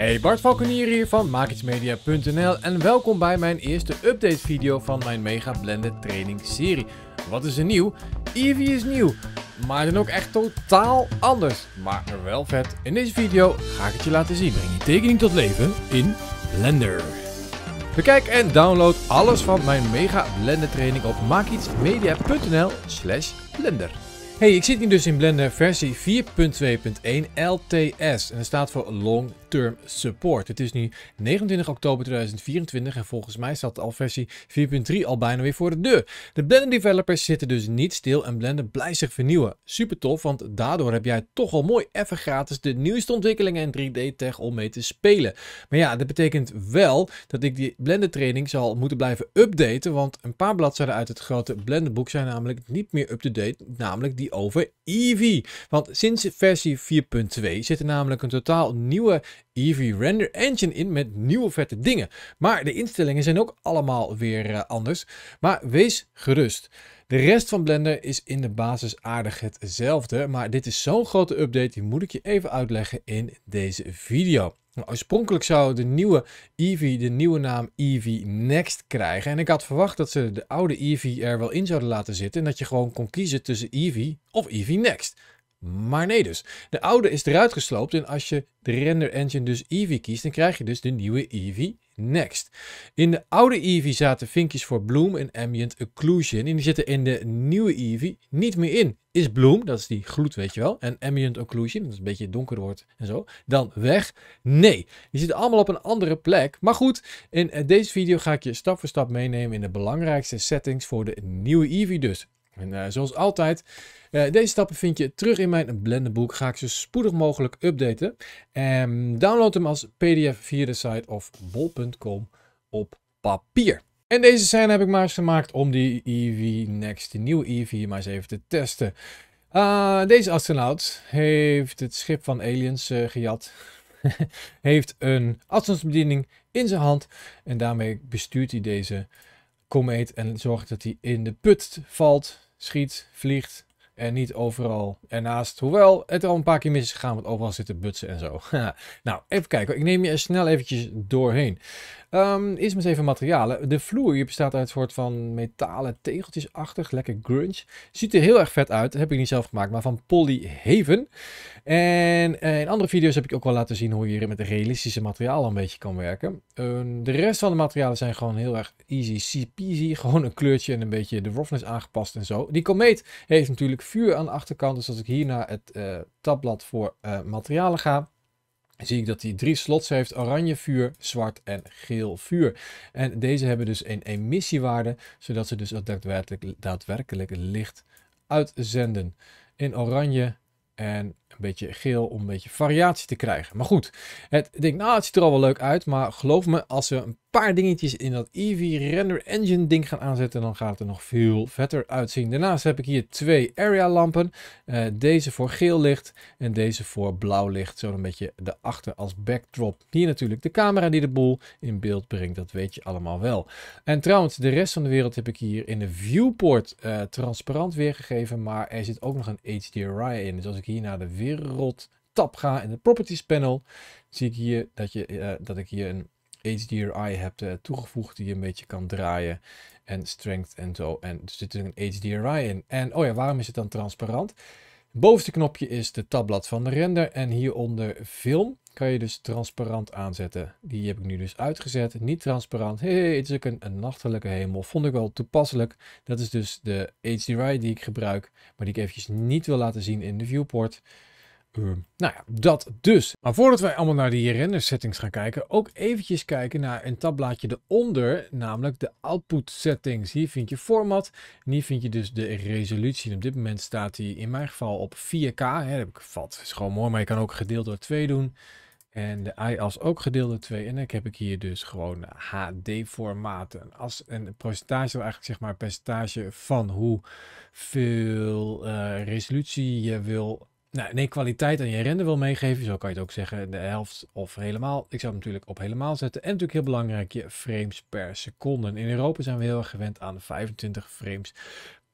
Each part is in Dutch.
Hey, Bart Valkenier hier van MaakIetsMedia.nl en welkom bij mijn eerste update video van mijn Mega Blender Training serie. Wat is er nieuw? Eevee is nieuw, maar dan ook echt totaal anders, maar wel vet. In deze video ga ik het je laten zien. Breng je tekening tot leven in Blender. Bekijk en download alles van mijn Mega Blender Training op MaakIetsMedia.nl slash Blender. Hey, ik zit nu dus in Blender versie 4.2.1 LTS en dat staat voor Long term support. Het is nu 29 oktober 2024 en volgens mij staat al versie 4.3 al bijna weer voor de deur. De Blender developers zitten dus niet stil en Blender blijft zich vernieuwen. Super tof, want daardoor heb jij toch al mooi even gratis de nieuwste ontwikkelingen en 3D tech om mee te spelen. Maar ja, dat betekent wel dat ik die Blender training zal moeten blijven updaten, want een paar bladzijden uit het grote Blender boek zijn namelijk niet meer up-to-date, namelijk die over Eevee. Want sinds versie 4.2 zit er namelijk een totaal nieuwe EV Render Engine in met nieuwe vette dingen. Maar de instellingen zijn ook allemaal weer eh, anders. Maar wees gerust. De rest van Blender is in de basis aardig hetzelfde, maar dit is zo'n grote update, die moet ik je even uitleggen in deze video. Nou, oorspronkelijk zou de nieuwe Eevee de nieuwe naam Eevee Next krijgen. En ik had verwacht dat ze de oude Eevee er wel in zouden laten zitten en dat je gewoon kon kiezen tussen Eevee of Eevee Next. Maar nee dus. De oude is eruit gesloopt en als je de render engine dus Eevee kiest, dan krijg je dus de nieuwe Eevee Next. In de oude Eevee zaten vinkjes voor bloom en ambient occlusion en die zitten in de nieuwe Eevee niet meer in. Is bloom, dat is die gloed weet je wel, en ambient occlusion, dat is een beetje donker wordt en zo, dan weg? Nee, die zitten allemaal op een andere plek. Maar goed, in eh, deze video ga ik je stap voor stap meenemen in de belangrijkste settings voor de nieuwe Eevee dus. En eh, zoals altijd, uh, deze stappen vind je terug in mijn blendenboek. Ga ik ze spoedig mogelijk updaten. en ehm, download hem als pdf via de site of bol.com op papier. En deze scène heb ik maar eens gemaakt om die EV Next, die nieuwe EV, maar eens even te testen. Ah, deze astronaut heeft het schip van aliens eh, gejat. heeft een afstandsbediening in zijn hand en daarmee bestuurt hij deze komeet en zorgt dat hij in de put valt, schiet, vliegt en niet overal. ernaast, hoewel het al een paar keer mis is gegaan, want overal zitten butsen en zo. nou, even kijken. Ik neem je snel eventjes doorheen. Um, eerst maar eens even materialen. De vloer hier bestaat uit een soort van metalen tegeltjesachtig, lekker grunge. Ziet er heel erg vet uit. Heb ik niet zelf gemaakt, maar van Haven. En eh, in andere video's heb ik ook wel laten zien hoe je hier met realistische materialen een beetje kan werken. Ehm, de rest van de materialen zijn gewoon heel erg easy peasy. Gewoon een kleurtje en een beetje de roughness aangepast en zo. Die komeet heeft natuurlijk vuur aan de achterkant. Dus als ik hier naar het eh, tabblad voor eh, materialen ga zie ik dat hij drie slots heeft. Oranje vuur, zwart en geel vuur. En deze hebben dus een emissiewaarde, zodat ze dus daadwerkelijk, daadwerkelijk licht uitzenden. In oranje en een beetje geel om een beetje variatie te krijgen. Maar goed, het, ik denk, nou, het ziet er al wel leuk uit, maar geloof me, als we een paar dingetjes in dat Eevee Render Engine ding gaan aanzetten, dan gaat het er nog veel vetter uitzien. Daarnaast heb ik hier twee area lampen, eh, deze voor geel licht en deze voor blauw licht, zo een beetje achter als backdrop. Hier natuurlijk de camera die de boel in beeld brengt, dat weet je allemaal wel. En trouwens, de rest van de wereld heb ik hier in de viewport eh, transparant weergegeven, maar er zit ook nog een HDRI in, dus als ik hier naar de wereld tab ga in het Properties panel, zie ik hier dat, je, eh, dat ik hier een HDRI heb eh, toegevoegd die je een beetje kan draaien en strength en zo. En er zit een HDRI in. En oh ja, waarom is het dan transparant? bovenste knopje is de tabblad van de render en hieronder film kan je dus transparant aanzetten. Die heb ik nu dus uitgezet. Niet transparant. hey, het is ook een, een, nachtelijke hemel. Vond ik wel toepasselijk. Dat is dus de HDRI die ik gebruik, maar die ik eventjes niet wil laten zien in de viewport. Ehm. nou ja, dat dus. Maar voordat wij allemaal naar die render settings gaan kijken, ook eventjes kijken naar een tabblaadje eronder, namelijk de output settings. Hier vind je format en hier vind je dus de resolutie. op dit moment staat die in mijn geval op 4K. Hè, heb ik gevat. Is gewoon mooi, maar je kan ook gedeeld door 2 doen. En de i ook gedeeld door 2. En dan heb ik hier dus gewoon HD-formaten. Als een percentage, eigenlijk zeg maar percentage van hoeveel uh, resolutie je wil nou, nee, kwaliteit aan je render wil meegeven. Zo kan je het ook zeggen. De helft of helemaal. Ik zou het natuurlijk op helemaal zetten. En natuurlijk heel belangrijk, je frames per seconde. In Europa zijn we heel erg gewend aan 25 frames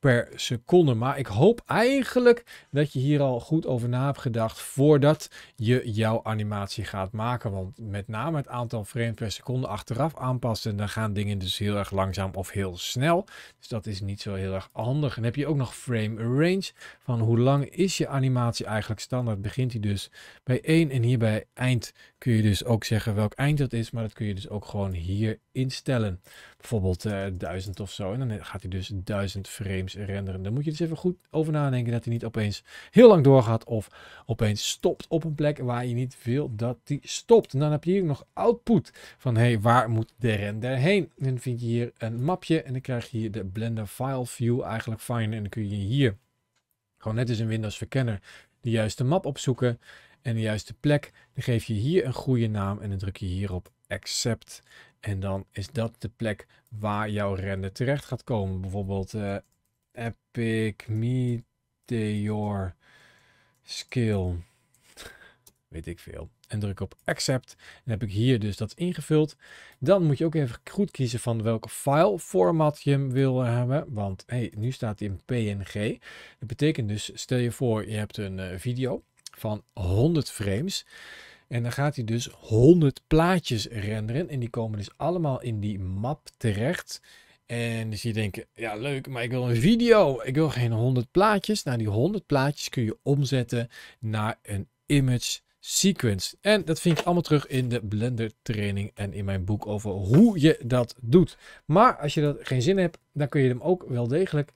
per seconde. Maar ik hoop eigenlijk dat je hier al goed over na hebt gedacht voordat je jouw animatie gaat maken. Want met name het aantal frames per seconde achteraf aanpassen, dan gaan dingen dus heel erg langzaam of heel snel. Dus dat is niet zo heel erg handig. En heb je ook nog frame range van hoe lang is je animatie eigenlijk standaard. Begint hij dus bij 1 en hierbij eind kun je dus ook zeggen welk eind dat is, maar dat kun je dus ook gewoon hier instellen. Bijvoorbeeld uh, eh, 1000 of zo. En dan gaat hij dus 1000 frames renderen. Dan moet je dus even goed over nadenken dat hij niet opeens heel lang doorgaat of opeens stopt op een plek waar je niet wil dat hij stopt. En dan heb je hier nog output van hey, waar moet de render heen? dan vind je hier een mapje en dan krijg je hier de Blender File View eigenlijk fine en dan kun je hier gewoon net als een Windows verkenner de juiste map opzoeken en de juiste plek, dan geef je hier een goede naam en dan druk je hier op accept. En dan is dat de plek waar jouw render terecht gaat komen. Bijvoorbeeld uh, Epic Meteor Skill. Weet ik veel. En druk op accept. Dan heb ik hier dus dat ingevuld. Dan moet je ook even goed kiezen van welke file format je hem wil hebben. Want hey, nu staat hij in PNG. Dat betekent dus, stel je voor je hebt een eh, video van 100 frames. En dan gaat hij dus 100 plaatjes renderen. En die komen dus allemaal in die map terecht. En dus je denkt, ja leuk, maar ik wil een video. Ik wil geen 100 plaatjes. Nou, die 100 plaatjes kun je omzetten naar een image sequence. En dat vind ik allemaal terug in de Blender training en in mijn boek over hoe je dat doet. Maar als je dat geen zin hebt, dan kun je hem ook wel degelijk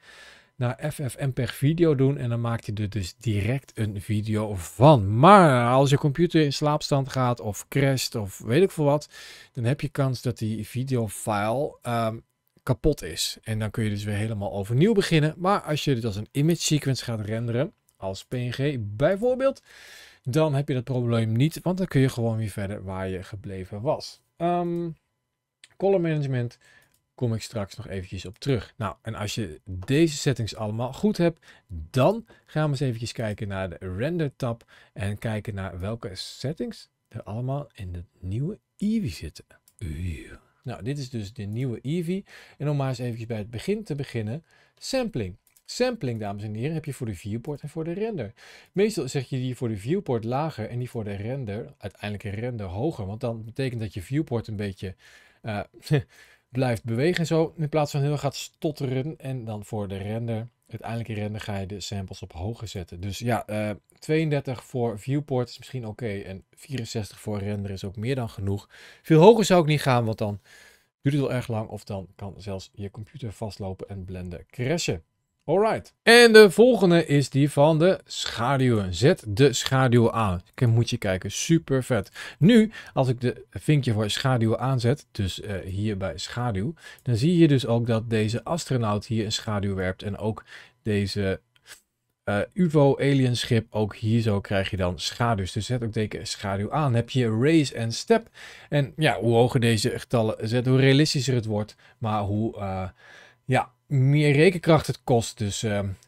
naar FFmpeg video doen en dan maakt hij er dus direct een video van. Maar als je computer in slaapstand gaat of crasht of weet ik veel wat, dan heb je kans dat die videofile um, kapot is. En dan kun je dus weer helemaal overnieuw beginnen. Maar als je dit als een image sequence gaat renderen, als PNG bijvoorbeeld, dan heb je dat probleem niet, want dan kun je gewoon weer verder waar je gebleven was. Ehm, color management kom ik straks nog eventjes op terug. Nou, en als je deze settings allemaal goed hebt, dan gaan we eens eventjes kijken naar de render tab en kijken naar welke settings er allemaal in de nieuwe Eevee zitten. Uw. Nou, dit is dus de nieuwe Eevee. En om maar eens eventjes bij het begin te beginnen, sampling. Sampling, dames en heren, heb je voor de viewport en voor de render. Meestal zeg je die voor de viewport lager en die voor de render, uiteindelijk render, hoger. Want dan betekent dat je viewport een beetje... Eh, blijft bewegen zo. In plaats van heel gaat stotteren. En dan voor de render, uiteindelijke render, ga je de samples op hoger zetten. Dus ja, 32 eh, voor viewport is misschien oké. en 64 voor render is ook meer dan genoeg. Veel hoger zou ik niet gaan, want dan duurt het wel erg lang. Of dan kan zelfs je computer vastlopen en blenden crashen. Alright. En de volgende is die van de schaduwen. Zet de schaduw aan. Ik moet je kijken, super vet. Nu, als ik de vinkje voor schaduw aanzet, dus eh, hier bij schaduw, dan zie je dus ook dat deze astronaut hier een schaduw werpt en ook deze uh, eh, UFO-alienschip, ook hier zo krijg je dan schaduws. Dus zet ook deze schaduw aan. Dan heb je race en step. En ja, hoe hoger deze getallen zet, hoe realistischer het wordt. Maar hoe, eh, ja, meer rekenkracht het kost. Dus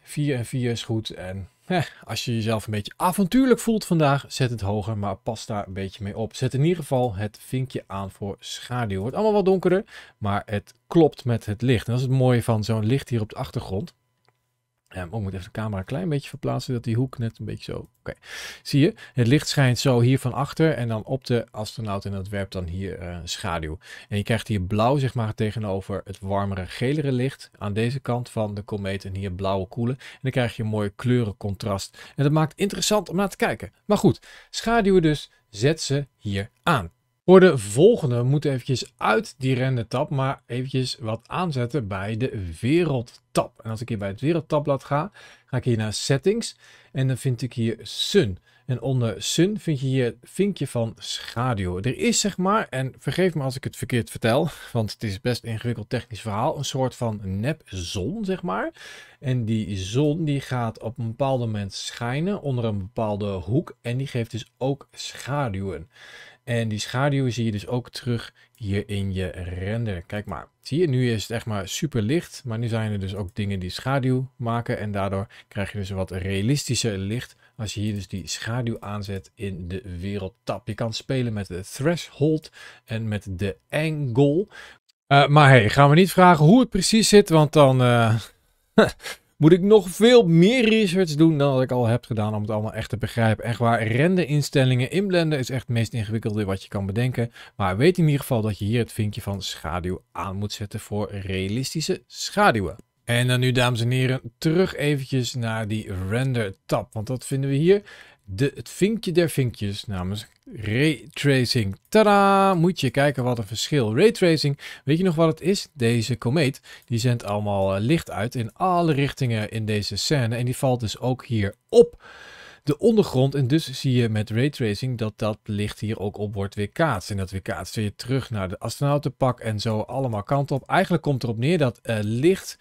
4 ehm, en 4 is goed. En eh, als je jezelf een beetje avontuurlijk voelt vandaag, zet het hoger, maar pas daar een beetje mee op. Zet in ieder geval het vinkje aan voor schaduw. Het wordt allemaal wat donkerder, maar het klopt met het licht. En dat is het mooie van zo'n licht hier op de achtergrond. Um, oh, ik moet even de camera een klein beetje verplaatsen, dat die hoek net een beetje zo... Oké, zie je? Het licht schijnt zo hier van achter en dan op de astronaut en dat werpt dan hier uh, schaduw. En je krijgt hier blauw zeg maar tegenover het warmere gelere licht aan deze kant van de komeet en hier blauwe koelen. En dan krijg je een mooi kleurencontrast en dat maakt interessant om naar te kijken. Maar goed, schaduwen dus, zet ze hier aan. Voor de volgende moeten we eventjes uit die rende-tap, maar eventjes wat aanzetten bij de wereld-tap. En als ik hier bij het wereld-tapblad ga, ga ik hier naar settings en dan vind ik hier sun. En onder sun vind je hier het vinkje van schaduw. Er is zeg maar, en vergeef me als ik het verkeerd vertel, want het is best een ingewikkeld technisch verhaal, een soort van zon zeg maar. En die zon die gaat op een bepaald moment schijnen onder een bepaalde hoek en die geeft dus ook schaduwen. En die schaduw zie je dus ook terug hier in je render. Kijk maar, zie je, nu is het echt maar super licht, maar nu zijn er dus ook dingen die schaduw maken. En daardoor krijg je dus wat realistischer licht als je hier dus die schaduw aanzet in de wereldtap. Je kan spelen met de threshold en met de angle. Eh, maar hey, gaan we niet vragen hoe het precies zit, want dan... Uh... moet ik nog veel meer research doen dan wat ik al heb gedaan om het allemaal echt te begrijpen. Echt waar, in Blender is echt het meest ingewikkelde wat je kan bedenken. Maar weet in ieder geval dat je hier het vinkje van schaduw aan moet zetten voor realistische schaduwen. En dan nu dames en heren, terug eventjes naar die render tab, want dat vinden we hier. De, het vinkje der vinkjes, namens raytracing. Tada! Moet je kijken wat een verschil. Raytracing, weet je nog wat het is? Deze komeet, die zendt allemaal eh, licht uit in alle richtingen in deze scène. En die valt dus ook hier op de ondergrond. En dus zie je met raytracing dat dat licht hier ook op wordt weerkaatst. En dat weerkaatst weer terug naar de astronautenpak en zo allemaal kant op. Eigenlijk komt erop neer dat eh, licht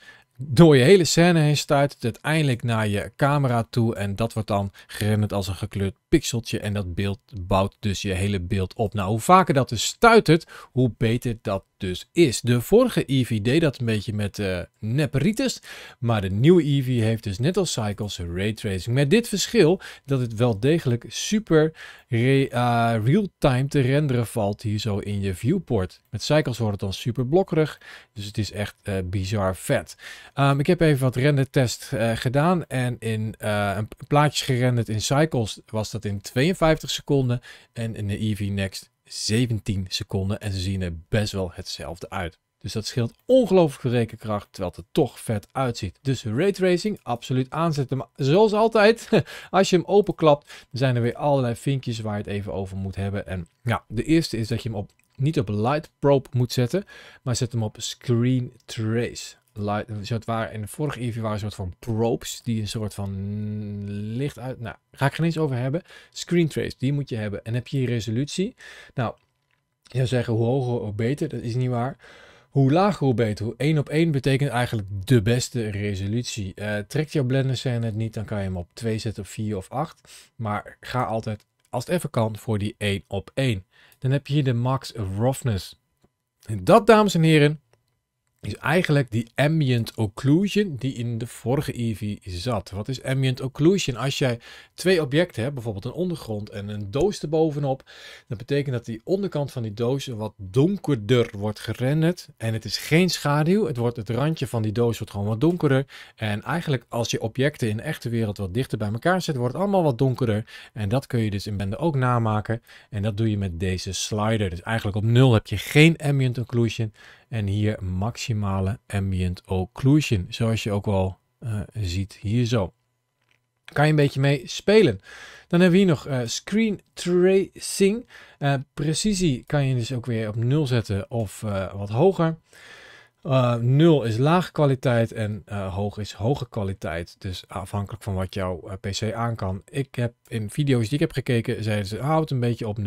door je hele scène heen stuit het uiteindelijk naar je camera toe. En dat wordt dan gerenderd als een gekleurd pixeltje. En dat beeld bouwt dus je hele beeld op. Nou, hoe vaker dat dus stuitert, hoe beter dat dus is. De vorige Eevee deed dat een beetje met uh, eh, neperitis. Maar de nieuwe Eevee heeft dus net als Cycles Tracing. Met dit verschil dat het wel degelijk super re, eh, real-time te renderen valt hier zo in je viewport. Met Cycles wordt het dan super blokkerig. Dus het is echt eh, bizar vet. Ehm, ik heb even wat rendertest uh, eh, gedaan en in eh, een plaatjes gerenderd in cycles was dat in 52 seconden en in de Eevee Next 17 seconden en ze zien er best wel hetzelfde uit. Dus dat scheelt ongelooflijk veel rekenkracht, terwijl het er toch vet uitziet. Dus tracing, absoluut aanzetten. Maar zoals altijd, als je hem openklapt, zijn er weer allerlei vinkjes waar je het even over moet hebben. En ja, de eerste is dat je hem op, niet op light probe moet zetten, maar zet hem op screen trace soort waar in de vorige interview waren een soort van probes die een soort van licht uit. Nou, ga ik er niets over hebben. Screen trace, die moet je hebben. En heb je resolutie? Nou, je zou zeggen hoe hoger hoe beter. Dat is niet waar. Hoe lager hoe beter. Hoe 1 op 1 betekent eigenlijk de beste resolutie. Trek eh, trekt jouw blender scène het niet, dan kan je hem op 2 zetten of 4 of 8. Maar ga altijd, als het even kan, voor die 1 op 1. Dan heb je hier de max roughness. En dat, dames en heren, is eigenlijk die ambient occlusion die in de vorige EV zat. Wat is ambient occlusion? Als jij twee objecten hebt, bijvoorbeeld een ondergrond en een doos erbovenop, dan betekent dat die onderkant van die doos wat donkerder wordt gerenderd. En het is geen schaduw, het, wordt, het randje van die doos wordt gewoon wat donkerder. En eigenlijk als je objecten in de echte wereld wat dichter bij elkaar zet, wordt het allemaal wat donkerder. En dat kun je dus in Blender ook namaken. En dat doe je met deze slider. Dus eigenlijk op nul heb je geen ambient occlusion en hier maximale ambient occlusion, zoals je ook wel eh, ziet hier zo. Kan je een beetje mee spelen. Dan hebben we hier nog eh, screen tracing. Eh, precisie kan je dus ook weer op 0 zetten of wat hoger. Uh, 0 is lage kwaliteit en hoog is hoge kwaliteit. Dus afhankelijk van wat jouw PC aan kan. Ik heb in video's die ik heb gekeken, zeiden ze: houdt een beetje op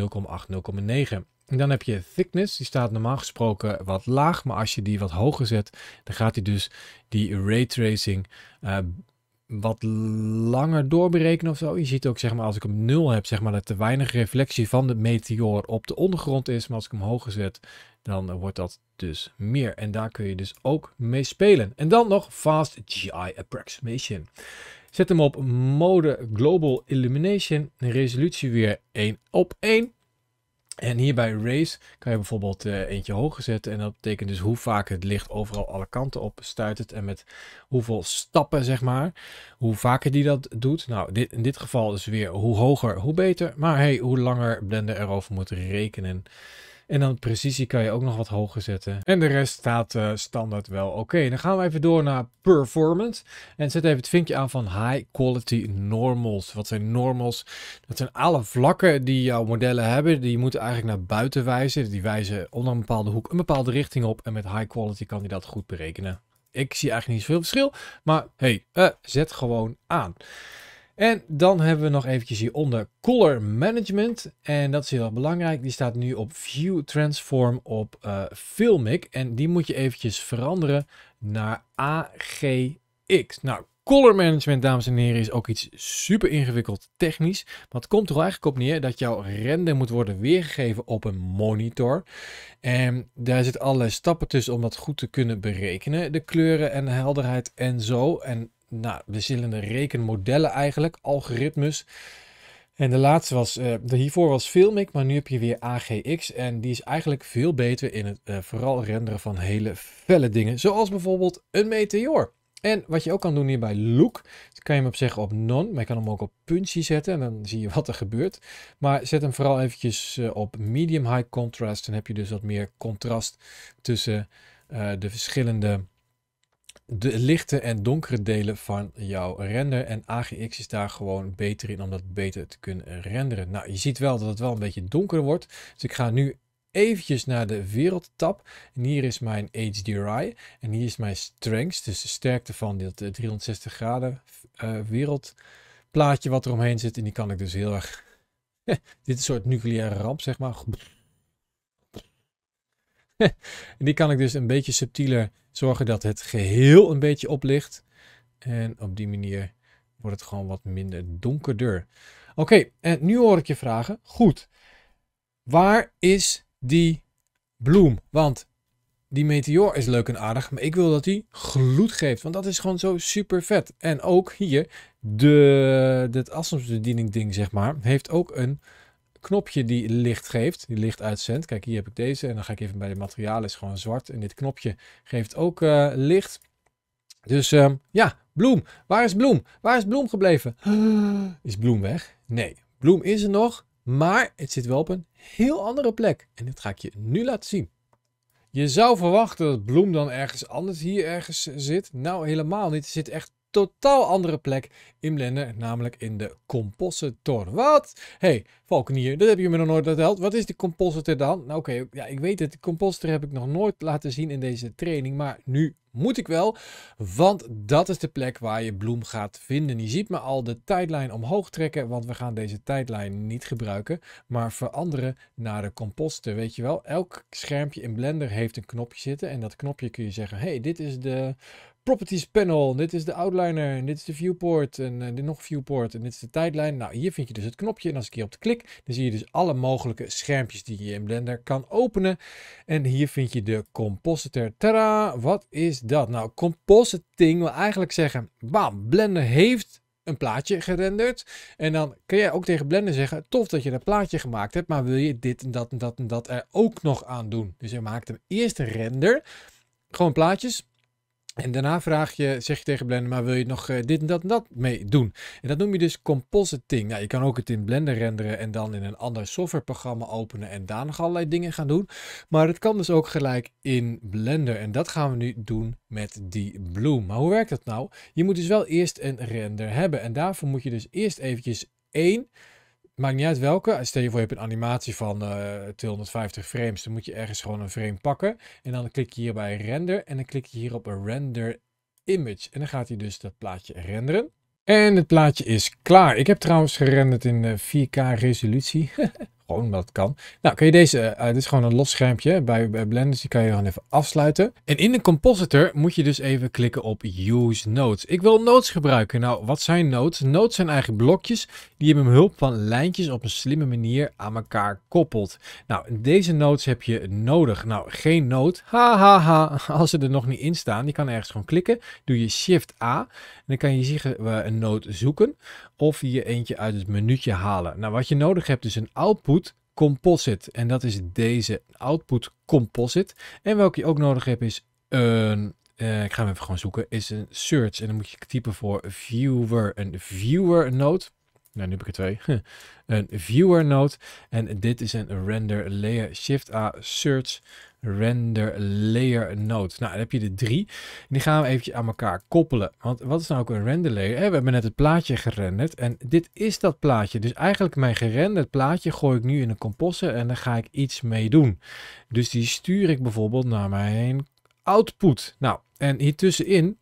0,8, 0,9. En dan heb je thickness, die staat normaal gesproken wat laag, maar als je die wat hoger zet, dan gaat hij dus die raytracing uh, eh, wat langer doorberekenen of zo. Je ziet ook, zeg maar, als ik hem nul heb, zeg maar, dat er weinig reflectie van de meteor op de ondergrond is. Maar als ik hem hoger zet, dan wordt dat dus meer. En daar kun je dus ook mee spelen. En dan nog Fast GI Approximation. Zet hem op mode Global Illumination. Resolutie weer 1 op 1. En hier bij race kan je bijvoorbeeld eh, eentje hoger zetten. En dat betekent dus hoe vaak het licht overal alle kanten op stuit het. En met hoeveel stappen, zeg maar. Hoe vaker die dat doet. Nou, dit, in dit geval is weer hoe hoger, hoe beter. Maar hey, hoe langer Blender erover moet rekenen. En dan precisie kan je ook nog wat hoger zetten. En de rest staat eh, standaard wel oké. Dan gaan we even door naar performance. En zet even het vinkje aan van high quality normals. Wat zijn normals? Dat zijn alle vlakken die jouw modellen hebben. Die moeten eigenlijk naar buiten wijzen. Die wijzen onder een bepaalde hoek een bepaalde richting op. En met high quality kan die dat goed berekenen. Ik zie eigenlijk niet zoveel verschil. Maar hey, eh, zet gewoon aan. En dan hebben we nog eventjes hieronder Color Management. En dat is heel belangrijk. Die staat nu op View Transform op eh, Filmic. En die moet je eventjes veranderen naar AGX. Nou, Color management, dames en heren, is ook iets super ingewikkeld technisch. Maar het komt er eigenlijk op neer dat jouw render moet worden weergegeven op een monitor. En daar zitten allerlei stappen tussen om dat goed te kunnen berekenen. De kleuren en de helderheid en zo. En nou, verschillende rekenmodellen eigenlijk, algoritmes. En de laatste was, eh, hiervoor was Filmic, maar nu heb je weer AGX. En die is eigenlijk veel beter in het eh, vooral renderen van hele felle dingen. Zoals bijvoorbeeld een meteoor. En wat je ook kan doen hier bij Look, kan je hem op zeggen op Non, maar je kan hem ook op puntje zetten en dan zie je wat er gebeurt. Maar zet hem vooral eventjes eh, op Medium High Contrast, dan heb je dus wat meer contrast tussen de verschillende de lichte en donkere delen van jouw render. En AGX is daar gewoon beter in om dat beter te kunnen renderen. Nou, je ziet wel dat het wel een beetje donkerder wordt. Dus ik ga nu eventjes naar de wereldtab. En hier is mijn HDRI. En hier is mijn strength, dus de sterkte van dit 360 eh, graden uh, wereldplaatje wat er omheen zit. En die kan ik dus heel erg... dit is een soort nucleaire ramp, zeg maar. en die kan ik dus een beetje subtieler zorgen dat het geheel een beetje oplicht. En op die manier wordt het gewoon wat minder donkerder. Oké, en nu hoor ik je vragen. Goed, waar is die bloem? Want die meteor is leuk en aardig, maar ik wil dat die gloed geeft. Want dat is gewoon zo super vet. En ook hier, de, dit afstandsbediening ding zeg maar, heeft ook een knopje die licht geeft, die licht uitzendt. Kijk, hier heb ik deze. En dan ga ik even bij de materialen, is gewoon zwart. En dit knopje geeft ook eh, licht. Dus ehm, ja, Bloem. Waar is Bloem? Waar is Bloem gebleven? Is Bloem weg? Nee, Bloem is er nog. Maar het zit wel op een heel andere plek. En dat ga ik je nu laten zien. Je zou verwachten dat Bloem dan ergens anders hier ergens zit. Nou, helemaal niet. Het zit echt totaal andere plek in Blender, namelijk in de compositor. Wat? hey, Valkenier, dat heb je me nog nooit verteld. Wat is de compositor dan? Nou oké, ja, ik weet het, de compositor heb ik nog nooit laten zien in deze training, maar nu moet ik wel, want dat is de plek waar je bloem gaat vinden. Je ziet me al de tijdlijn omhoog trekken, want we gaan deze tijdlijn niet gebruiken, maar veranderen naar de compositor. Weet je wel, elk schermpje in Blender heeft een knopje zitten en dat knopje kun je zeggen, hey, dit is de properties panel. Dit is de outliner. En dit is de viewport. En uh, dit nog viewport. En dit is de tijdlijn. Nou, hier vind je dus het knopje. En als ik hier op klik, dan zie je dus alle mogelijke schermpjes die je in Blender kan openen. En hier vind je de compositor. Tada! Wat is dat? Nou, compositing wil eigenlijk zeggen, bam, Blender heeft een plaatje gerenderd. En dan kun jij ook tegen Blender zeggen, tof dat je dat plaatje gemaakt hebt, maar wil je dit en dat en dat en dat er ook nog aan doen? Dus je maakt hem eerst een render, gewoon plaatjes, en daarna vraag je, zeg je tegen Blender, maar wil je nog eh, dit en dat en dat mee doen? En dat noem je dus compositing. Nou, je kan ook het in Blender renderen en dan in een ander softwareprogramma openen en daar nog allerlei dingen gaan doen. Maar het kan dus ook gelijk in Blender. En dat gaan we nu doen met die bloem. Maar hoe werkt dat nou? Je moet dus wel eerst een render hebben. En daarvoor moet je dus eerst eventjes één maakt niet uit welke. Stel je voor je hebt een animatie van 250 eh, frames. Dan moet je ergens gewoon een frame pakken. En dan klik je hier bij render. En dan klik je hier op render image. En dan gaat hij dus dat plaatje renderen. En het plaatje is klaar. Ik heb trouwens gerenderd in 4K eh, resolutie. Gewoon kan. Nou, kun je deze, Het eh, dit is gewoon een los schermpje bij, bij Blender, die kan je gewoon even afsluiten. En in de compositor moet je dus even klikken op Use Nodes. Ik wil notes gebruiken. Nou, wat zijn nodes? Nodes zijn eigenlijk blokjes die je met hulp van lijntjes op een slimme manier aan elkaar koppelt. Nou, deze notes heb je nodig. Nou, geen note? Ha, ha, ha. Als ze er nog niet in staan, die kan ergens gewoon klikken. Doe je Shift A en dan kan je zeggen eh, een node zoeken of je eentje uit het menuutje halen. Nou, wat je nodig hebt is een output composite. En dat is deze output composite. En welke je ook nodig hebt is een eh, ik ga hem even gewoon zoeken, is een search. En dan moet je typen voor viewer, een viewer node nou, nu heb ik er twee. een viewer node. En dit is een render layer shift A search render layer node. Nou, dan heb je de drie. Die gaan we eventjes aan elkaar koppelen. Want wat is nou ook een render layer? we hebben net het plaatje gerenderd en dit is dat plaatje. Dus eigenlijk mijn gerenderd plaatje gooi ik nu in een composer en daar ga ik iets mee doen. Dus die stuur ik bijvoorbeeld naar mijn output. Nou, en hier tussenin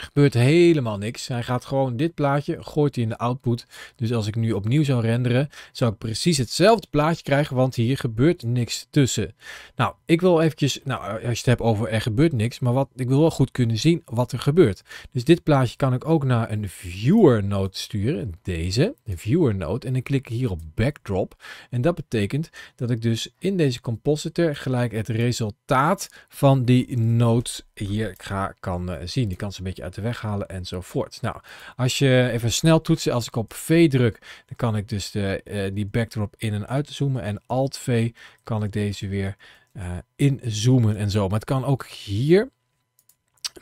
gebeurt helemaal niks. Hij gaat gewoon dit plaatje, gooit hij in de output. Dus als ik nu opnieuw zou renderen, zou ik precies hetzelfde plaatje krijgen, want hier gebeurt niks tussen. Nou, ik wil eventjes, nou eh, als je het hebt over er gebeurt niks, maar wat, ik wil wel goed kunnen zien wat er gebeurt. Dus dit plaatje kan ik ook naar een viewer node sturen, deze, de viewer node, en dan klik ik hier op backdrop. En dat betekent dat ik dus in deze compositor gelijk het resultaat van die node hier ga, kan eh, zien. Die kan ze een beetje Weghalen enzovoort. Nou, als je even snel toetsen, als ik op V druk, dan kan ik dus de, eh, die backdrop in en uit zoomen. En Alt V kan ik deze weer eh, inzoomen en zo. Maar het kan ook hier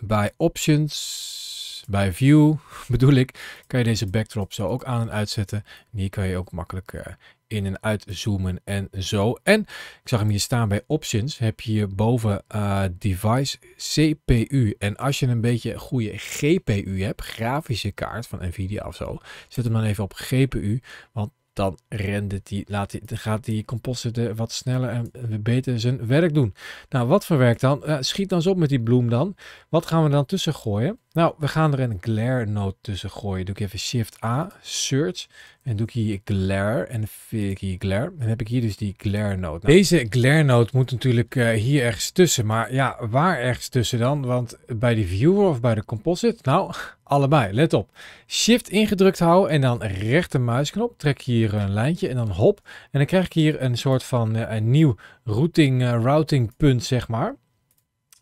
bij Options bij View bedoel ik, kan je deze backdrop zo ook aan en uitzetten. hier kan je ook makkelijk eh, in en uitzoomen en zo. En ik zag hem hier staan bij options. Heb je hierboven uh, eh, device CPU. En als je een beetje goede GPU hebt, grafische kaart van Nvidia of zo, zet hem dan even op GPU. Want dan rende die, laat die, gaat die compositor wat sneller en beter zijn werk doen. Nou, wat verwerkt dan? Eh, schiet dan eens op met die bloem dan. Wat gaan we dan tussen gooien? Nou, we gaan er een glare node tussen gooien. Doe ik even shift A, search. En doe ik hier glare en dan vind ik hier glare. Dan heb ik hier dus die glare node nou, deze glare node moet natuurlijk eh, hier ergens tussen. Maar ja, waar ergens tussen dan? Want bij de viewer of bij de composite? Nou, allebei. Let op. Shift ingedrukt houden en dan rechter muisknop. Trek hier een lijntje en dan hop. En dan krijg ik hier een soort van eh, een nieuw routing, uh, routing punt, zeg maar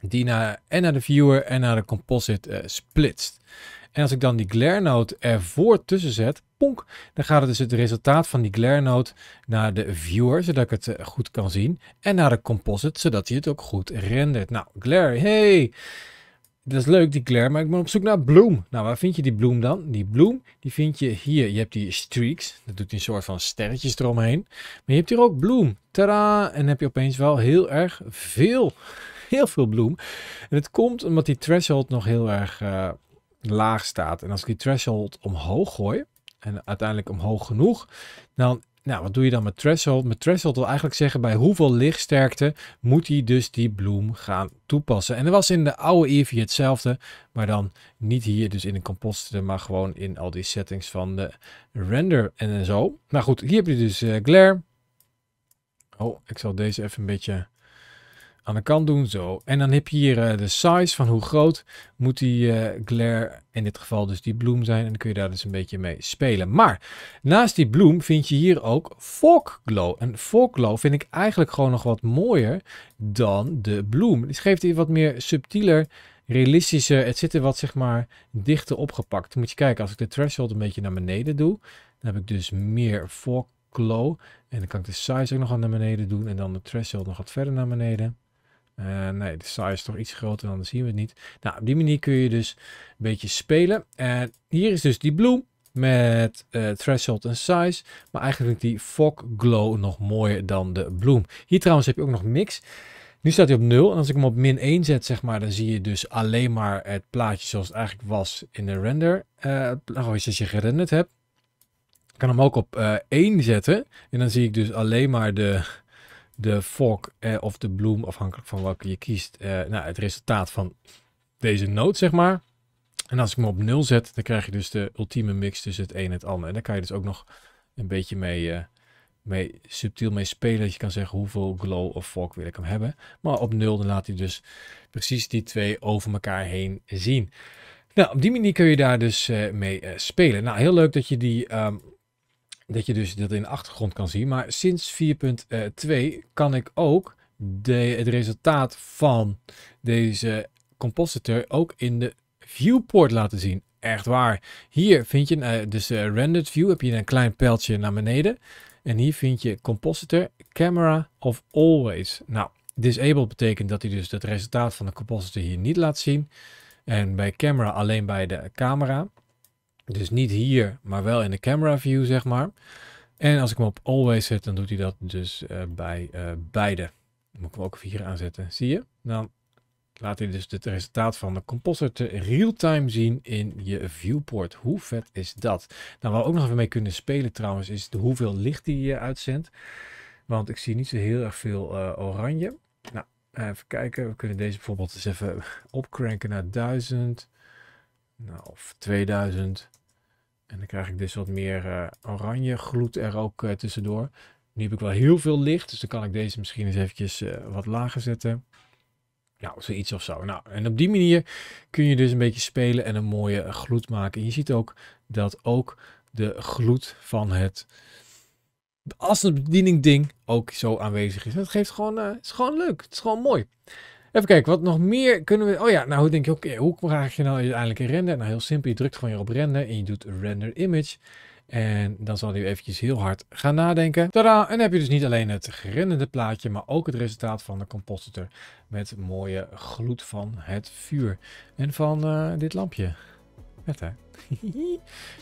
die naar, en naar de viewer en naar de composite eh, splitst. En als ik dan die glare node ervoor tussen zet, ponk, dan gaat het dus het resultaat van die glare node naar de viewer, zodat ik het eh, goed kan zien. En naar de composite, zodat hij het ook goed rendert. Nou, glare, hey! Dat is leuk, die glare, maar ik ben op zoek naar bloem. Nou, waar vind je die bloem dan? Die bloem, die vind je hier. Je hebt die streaks, dat doet een soort van sterretjes eromheen. Maar je hebt hier ook bloem. Tada! En dan heb je opeens wel heel erg veel heel veel bloem. En het komt omdat die threshold nog heel erg eh, laag staat. En als ik die threshold omhoog gooi, en uiteindelijk omhoog genoeg, dan nou, wat doe je dan met threshold? Met threshold wil eigenlijk zeggen bij hoeveel lichtsterkte moet hij dus die bloem gaan toepassen. En dat was in de oude Eevee hetzelfde, maar dan niet hier dus in een compositor, maar gewoon in al die settings van de render en zo. Nou goed, hier heb je dus eh, glare. Oh, ik zal deze even een beetje aan de kant doen, zo. En dan heb je hier eh, de size van hoe groot moet die uh, glare, in dit geval dus die bloem zijn. En dan kun je daar dus een beetje mee spelen. Maar naast die bloem vind je hier ook fog glow. En fog glow vind ik eigenlijk gewoon nog wat mooier dan de bloem. het geeft hier wat meer subtieler, realistischer. Het zit er wat zeg maar dichter opgepakt. Dan moet je kijken, als ik de threshold een beetje naar beneden doe, dan heb ik dus meer fog glow. En dan kan ik de size ook nog aan naar beneden doen en dan de threshold nog wat verder naar beneden. Uh, nee, de size is toch iets groter, dan zien we het niet. Nou, op die manier kun je dus een beetje spelen. En hier is dus die bloem met eh, threshold en size. Maar eigenlijk vind ik die fog glow nog mooier dan de bloem. Hier trouwens heb je ook nog mix. Nu staat hij op 0 en als ik hem op min 1 zet, zeg maar, dan zie je dus alleen maar het plaatje zoals het eigenlijk was in de render. nou, eh, oh, als je gerenderd hebt. Ik kan hem ook op uh, 1 zetten en dan zie ik dus alleen maar de, de fok eh, of de bloem, afhankelijk van welke je kiest, eh, nou, het resultaat van deze noot, zeg maar. En als ik hem op 0 zet, dan krijg je dus de ultieme mix tussen het een en het ander. En daar kan je dus ook nog een beetje mee, eh, mee subtiel mee spelen. Dat je kan zeggen hoeveel glow of fog wil ik hem hebben. Maar op 0 dan laat hij dus precies die twee over elkaar heen zien. Nou, op die manier kun je daar dus eh, mee spelen. Nou, heel leuk dat je die ehm, dat je dus dat in de achtergrond kan zien. Maar sinds 4.2 eh, kan ik ook de, het resultaat van deze compositor ook in de viewport laten zien. Echt waar. Hier vind je, uh, dus eh, rendered view, heb je een klein pijltje naar beneden. En hier vind je compositor, camera of always. Nou, disabled betekent dat hij dus het resultaat van de compositor hier niet laat zien. En bij camera alleen bij de camera. Dus niet hier, maar wel in de camera view, zeg maar. En als ik hem op always zet, dan doet hij dat dus eh, bij eh, beide. Dan moet ik hem ook even hier aanzetten. Zie je? Dan laat hij dus het resultaat van de compositor real-time zien in je viewport. Hoe vet is dat? Nou, waar we ook nog even mee kunnen spelen trouwens, is de hoeveel licht die je uitzendt. Want ik zie niet zo heel erg veel eh, oranje. Nou, even kijken. We kunnen deze bijvoorbeeld eens even opcranken naar 1000. Nou, of 2000. En dan krijg ik dus wat meer eh, oranje gloed er ook eh, tussendoor. Nu heb ik wel heel veel licht, dus dan kan ik deze misschien eens eventjes eh, wat lager zetten. Nou, zoiets of zo. Nou, en op die manier kun je dus een beetje spelen en een mooie gloed maken. En je ziet ook dat ook de gloed van het als bediening ding ook zo aanwezig is. dat geeft gewoon, het is gewoon leuk. Het is gewoon mooi. Even kijken, wat nog meer kunnen we... Oh ja, nou hoe denk je, ook? hoe vraag je nou uiteindelijk een render? Nou heel simpel, je drukt gewoon hier op render en je doet render image. En dan zal hij eventjes heel hard gaan nadenken. Tadaa! En dan heb je dus niet alleen het gerenderde plaatje, maar ook het resultaat van de compositor. Met mooie gloed van het vuur en van eh, dit lampje. Vet hè?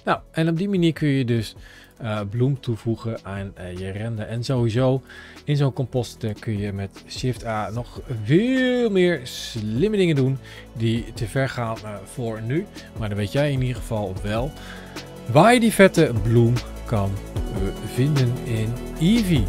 nou, en op die manier kun je dus eh, bloem toevoegen aan eh, je rende En sowieso in zo'n compost eh, kun je met Shift A nog veel meer slimme dingen doen die te ver gaan voor nu. Maar dan weet jij in ieder geval wel waar je die vette bloem kan vinden in Eevee.